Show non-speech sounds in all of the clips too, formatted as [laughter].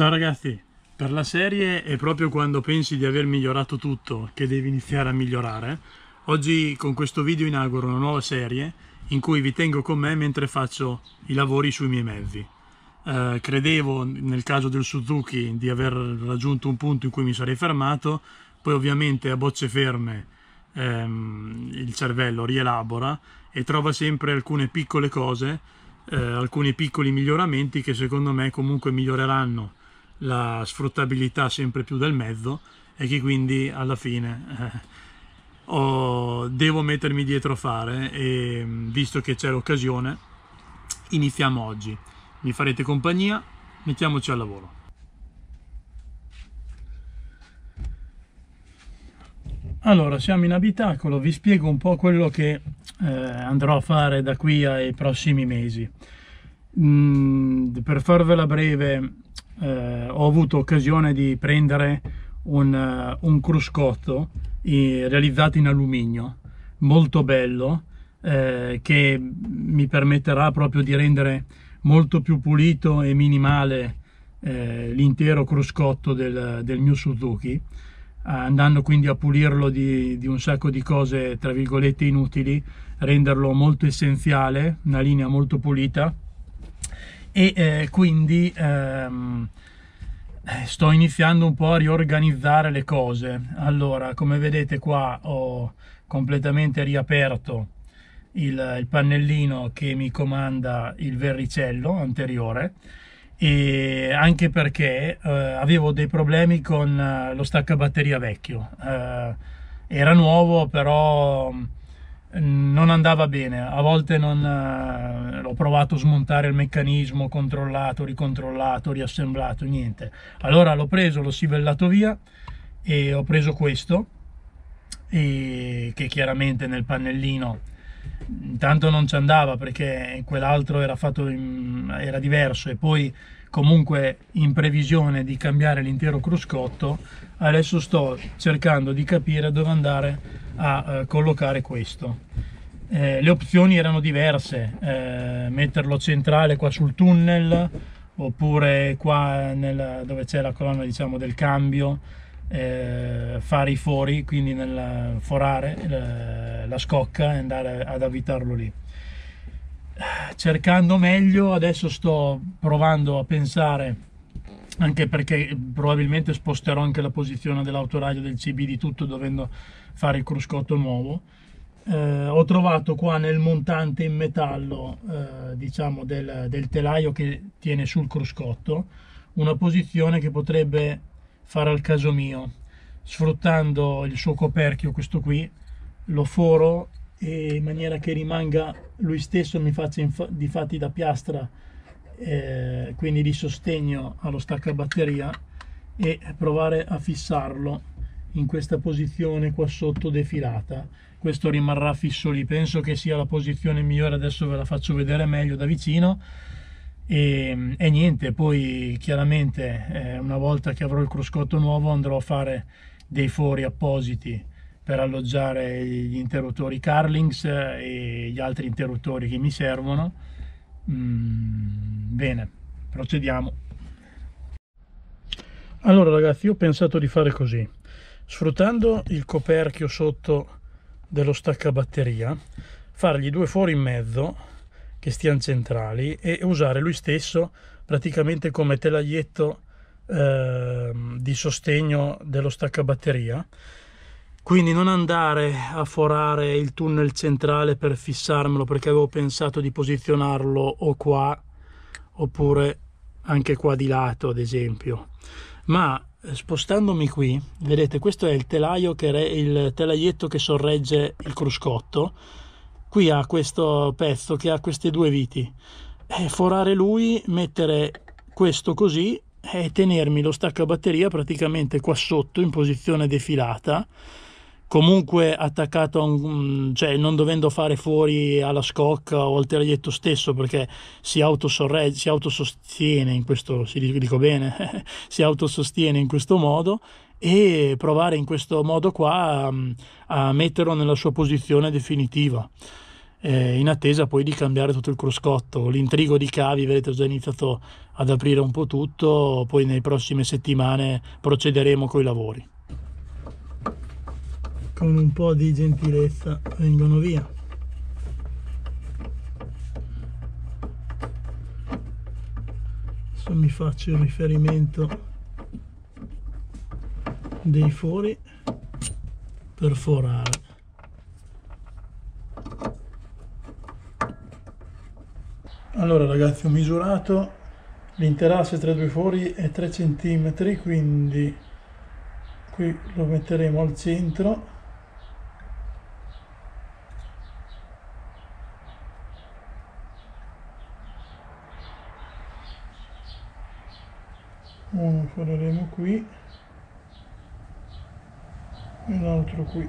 Ciao ragazzi, per la serie è proprio quando pensi di aver migliorato tutto che devi iniziare a migliorare. Oggi con questo video inauguro una nuova serie in cui vi tengo con me mentre faccio i lavori sui miei mezzi. Eh, credevo nel caso del Suzuki di aver raggiunto un punto in cui mi sarei fermato, poi ovviamente a bocce ferme ehm, il cervello rielabora e trova sempre alcune piccole cose, eh, alcuni piccoli miglioramenti che secondo me comunque miglioreranno la sfruttabilità sempre più del mezzo e che quindi alla fine eh, ho, devo mettermi dietro a fare e mm, visto che c'è l'occasione iniziamo oggi. Mi farete compagnia, mettiamoci al lavoro. Allora, siamo in abitacolo, vi spiego un po' quello che eh, andrò a fare da qui ai prossimi mesi. Mm, per farvela breve, eh, ho avuto occasione di prendere un, eh, un cruscotto eh, realizzato in alluminio, molto bello, eh, che mi permetterà proprio di rendere molto più pulito e minimale eh, l'intero cruscotto del, del, mio Suzuki andando quindi a pulirlo di, di, un sacco di cose tra virgolette inutili renderlo molto essenziale una linea molto pulita e eh, quindi ehm, eh, sto iniziando un po' a riorganizzare le cose. Allora, come vedete qua ho completamente riaperto il, il pannellino che mi comanda il verricello anteriore e anche perché eh, avevo dei problemi con eh, lo staccabatteria vecchio. Eh, era nuovo, però mm, non andava bene, a volte non, eh, ho provato a smontare il meccanismo, controllato, ricontrollato, riassemblato, niente. Allora l'ho preso, l'ho sivellato via e ho preso questo, e che chiaramente nel pannellino intanto non ci andava perché quell'altro era, in, era diverso e poi comunque in previsione di cambiare l'intero cruscotto adesso sto cercando di capire dove andare a eh, collocare questo eh, le opzioni erano diverse, eh, metterlo centrale qua sul tunnel oppure qua nel, dove c'è la colonna diciamo, del cambio, eh, fare i fori, quindi nel forare eh, la scocca e andare ad avvitarlo lì. Cercando meglio, adesso sto provando a pensare, anche perché probabilmente sposterò anche la posizione dell'autoradio del CB di tutto dovendo fare il cruscotto nuovo, eh, ho trovato qua nel montante in metallo eh, diciamo del, del, telaio che tiene sul cruscotto una posizione che potrebbe fare al caso mio sfruttando il suo coperchio questo qui lo foro in maniera che rimanga lui stesso mi faccia di fatti da piastra eh, quindi di sostegno allo staccabatteria e provare a fissarlo in questa posizione qua sotto defilata questo rimarrà fisso lì penso che sia la posizione migliore adesso ve la faccio vedere meglio da vicino e, e niente poi chiaramente eh, una volta che avrò il cruscotto nuovo andrò a fare dei fori appositi per alloggiare gli interruttori Carlings e gli altri interruttori che mi servono mm, bene procediamo allora ragazzi io ho pensato di fare così sfruttando il coperchio sotto dello staccabatteria, fargli due fori in mezzo che stiano centrali e usare lui stesso praticamente come telaglietto eh, di sostegno dello staccabatteria quindi non andare a forare il tunnel centrale per fissarmelo perché avevo pensato di posizionarlo o qua oppure anche qua di lato ad esempio ma eh, spostandomi qui, vedete questo è il telaio che re, il telaietto che sorregge il cruscotto. Qui ha questo pezzo che ha queste due viti. E forare lui, mettere questo così e tenermi lo stacca batteria praticamente qua sotto in posizione defilata comunque attaccato a un, cioè non dovendo fare fuori alla scocca o al terraietto stesso perché si, autosorre- si autosostiene in questo, dico bene, [laughs] si autosostiene in questo modo e provare in questo modo qua a, a metterlo nella sua posizione definitiva. Eh, in attesa poi di cambiare tutto il cruscotto. L'intrigo di Cavi, vedete, ho già iniziato ad aprire un po' tutto, poi nelle prossime settimane procederemo con i lavori con un po' di gentilezza vengono via adesso mi faccio il riferimento dei fori per forare allora ragazzi ho misurato l'interasse tra i due fori è 3 cm quindi qui lo metteremo al centro uno faremo qui e l'altro qui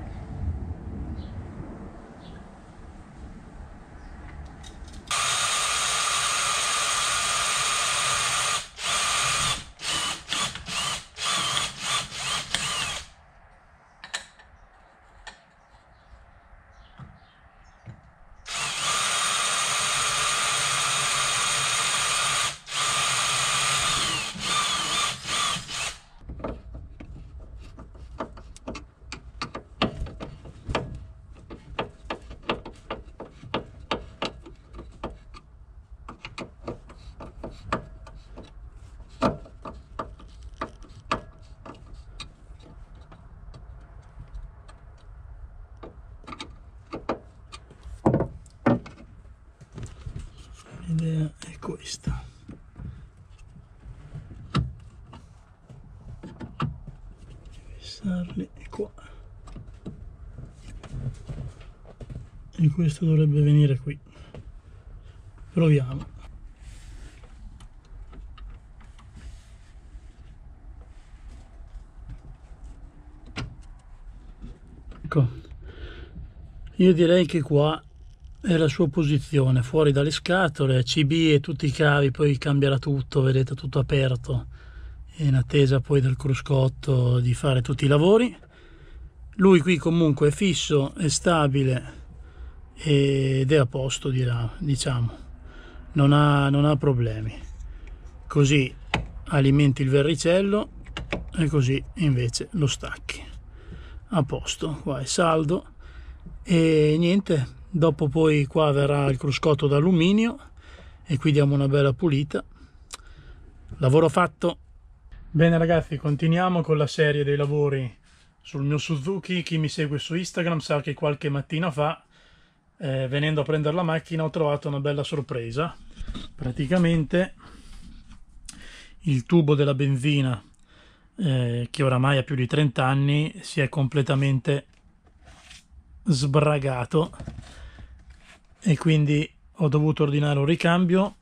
l'idea è questa fissarli qua e questo dovrebbe venire qui proviamo ecco io direi che qua è la sua posizione fuori dalle scatole, CB e tutti i cavi, poi cambierà tutto, vedete tutto aperto in attesa poi del cruscotto di fare tutti i lavori. Lui qui comunque è fisso, è stabile ed è a posto dirà, diciamo, non ha, non ha problemi. Così alimenti il verricello e così invece lo stacchi. A posto, qua è saldo e niente, dopo poi qua verrà il cruscotto d'alluminio e qui diamo una bella pulita lavoro fatto bene ragazzi continuiamo con la serie dei lavori sul mio Suzuki chi mi segue su Instagram sa che qualche mattina fa eh, venendo a prendere la macchina ho trovato una bella sorpresa praticamente il tubo della benzina eh, che oramai ha più di 30 anni si è completamente sbragato e quindi ho dovuto ordinare un ricambio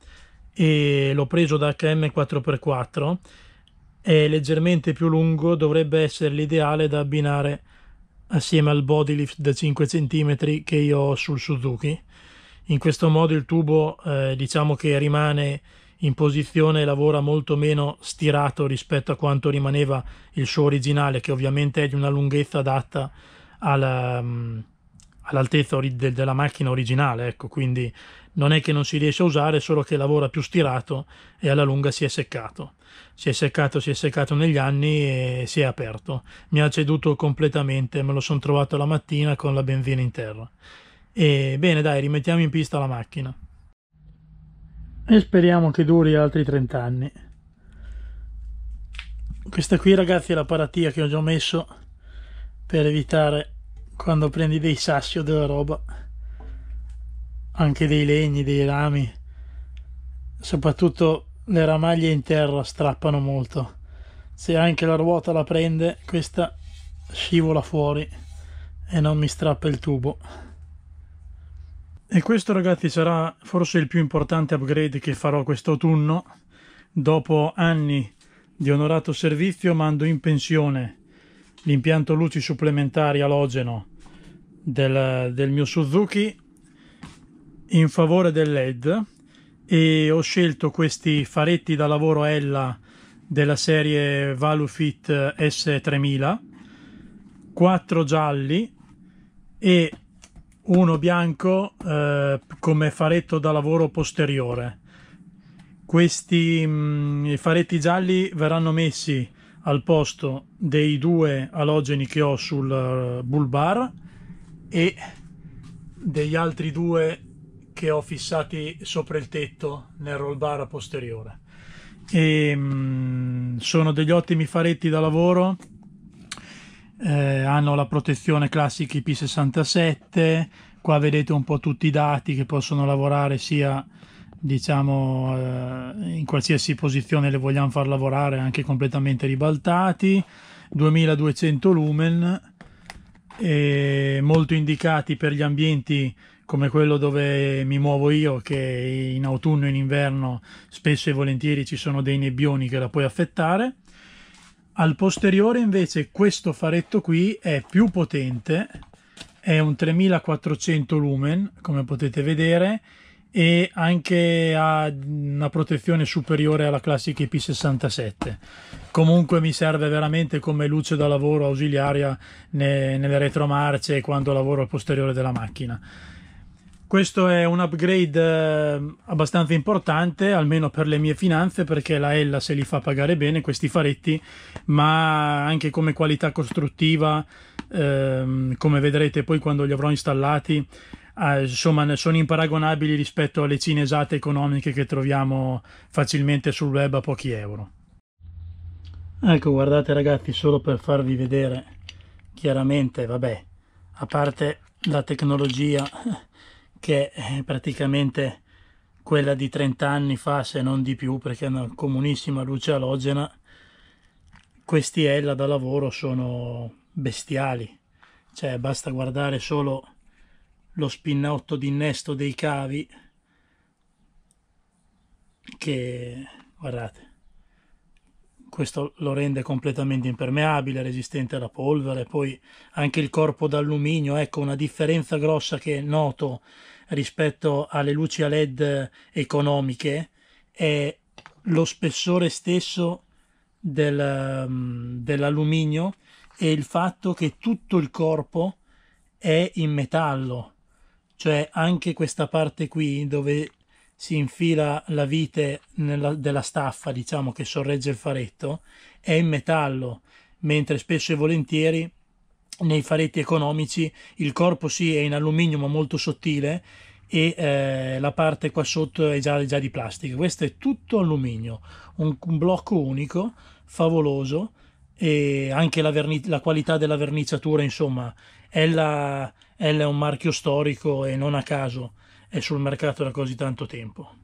e l'ho preso da HM 4x4 è leggermente più lungo dovrebbe essere l'ideale da abbinare assieme al body lift da 5 cm che io ho sul Suzuki in questo modo il tubo eh, diciamo che rimane in posizione e lavora molto meno stirato rispetto a quanto rimaneva il suo originale che ovviamente è di una lunghezza adatta alla, mm, all'altezza ori- de- della macchina originale, ecco, quindi non è che non si riesce a usare, solo che lavora più stirato e alla lunga si è seccato. Si è seccato, si è seccato negli anni e si è aperto. Mi ha ceduto completamente, me lo sono trovato la mattina con la benzina in terra. E bene, dai, rimettiamo in pista la macchina. E speriamo che duri altri 30 anni. Questa qui, ragazzi, è la paratia che ho già messo per evitare quando prendi dei sassi o della roba, anche dei legni, dei rami, soprattutto le ramaglie in terra strappano molto. Se anche la ruota la prende, questa scivola fuori e non mi strappa il tubo. E questo ragazzi sarà forse il più importante upgrade che farò quest'autunno. Dopo anni di onorato servizio mando in pensione l'impianto luci supplementari alogeno del, del mio Suzuki in favore del LED e ho scelto questi faretti da lavoro Ella della serie Valufit S3000 4 gialli e uno bianco eh, come faretto da lavoro posteriore questi mh, mm, faretti gialli verranno messi al posto dei due alogeni che ho sul eh, bull bar e degli altri due che ho fissati sopra il tetto nel roll bar posteriore. E, ehm, sono degli ottimi faretti da lavoro. Eh, hanno la protezione classica IP67. Qua vedete un po' tutti i dati che possono lavorare sia diciamo eh, in qualsiasi posizione le vogliamo far lavorare anche completamente ribaltati 2200 lumen e molto indicati per gli ambienti come quello dove mi muovo io, che in autunno e in inverno spesso e volentieri ci sono dei nebbioni che la puoi affettare. Al posteriore invece questo faretto qui è più potente, è un 3400 lumen come potete vedere e anche ha una protezione superiore alla classica IP67. Comunque mi serve veramente come luce da lavoro ausiliaria nelle retromarce e quando lavoro al posteriore della macchina. Questo è un upgrade eh, abbastanza importante, almeno per le mie finanze, perché la Ella se li fa pagare bene questi faretti, ma anche come qualità costruttiva ehm, come vedrete poi quando li avrò installati, eh, insomma, sono imparagonabili rispetto alle cinesate economiche che troviamo facilmente sul web a pochi euro. Ecco, guardate ragazzi, solo per farvi vedere chiaramente, vabbè, a parte la tecnologia [laughs] che è praticamente quella di 30 anni fa, se non di più, perché è una comunissima luce alogena, questi Ella da lavoro sono bestiali, cioè basta guardare solo lo spinotto d'innesto dei cavi che guardate questo lo rende completamente impermeabile, resistente alla polvere, poi anche il corpo d'alluminio, ecco una differenza grossa che noto rispetto alle luci a LED economiche è lo spessore stesso del, mm, dell'alluminio è il fatto che tutto il corpo è in metallo, cioè anche questa parte qui dove si infila la vite nella, della staffa, diciamo, che sorregge il faretto, è in metallo, mentre spesso e volentieri nei faretti economici il corpo sì è in alluminio ma molto sottile e eh, la parte qua sotto è già, già, di plastica. Questo è tutto alluminio, un, un blocco unico, favoloso, e anche la, verni- la qualità della verniciatura, insomma, Ella, Ella è un marchio storico e non a caso è sul mercato da così tanto tempo.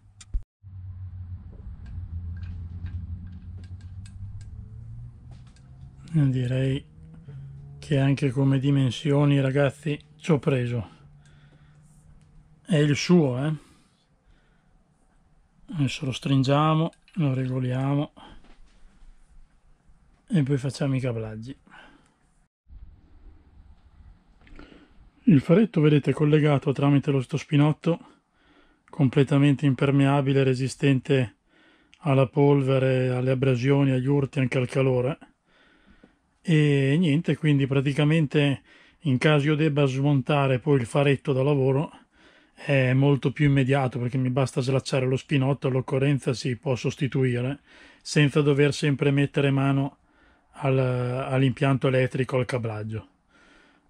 direi che anche come dimensioni ragazzi ci ho preso è il suo eh adesso lo stringiamo lo regoliamo e poi facciamo i cablaggi. Il faretto vedete collegato tramite lo stospinotto, completamente impermeabile, resistente alla polvere, alle abrasioni, agli urti, anche al calore. E niente, quindi praticamente in caso io debba smontare poi il faretto da lavoro è molto più immediato perché mi basta slacciare lo spinotto, all'occorrenza si può sostituire senza dover sempre mettere mano a al, all'impianto elettrico, al cablaggio.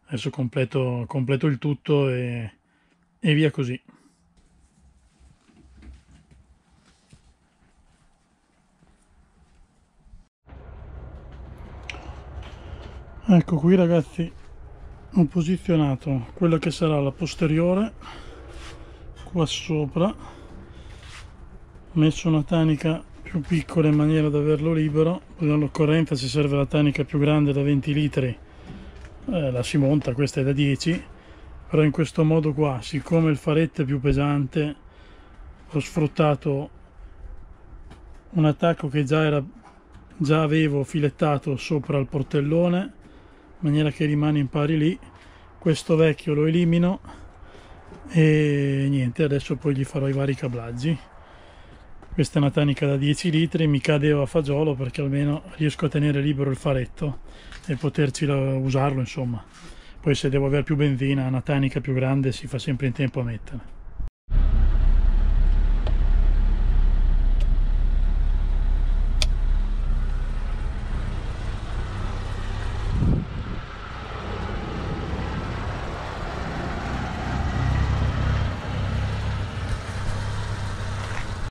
Adesso completo, completo il tutto e, e via così. Ecco qui ragazzi ho posizionato quella che sarà la posteriore qua sopra messo una tanica più piccole in maniera da averlo libero poi all'occorrenza se serve la tanica più grande da 20 litri eh, la si monta questa è da 10 però in questo modo qua siccome il faretto è più pesante ho sfruttato un attacco che già era già avevo filettato sopra il portellone in maniera che rimane in pari lì questo vecchio lo elimino e niente adesso poi gli farò i vari cablaggi questa è una tanica da 10 litri, mi cadeva a fagiolo perché almeno riesco a tenere libero il faretto e poterci usarlo insomma. Poi se devo avere più benzina, una tanica più grande si fa sempre in tempo a metterla.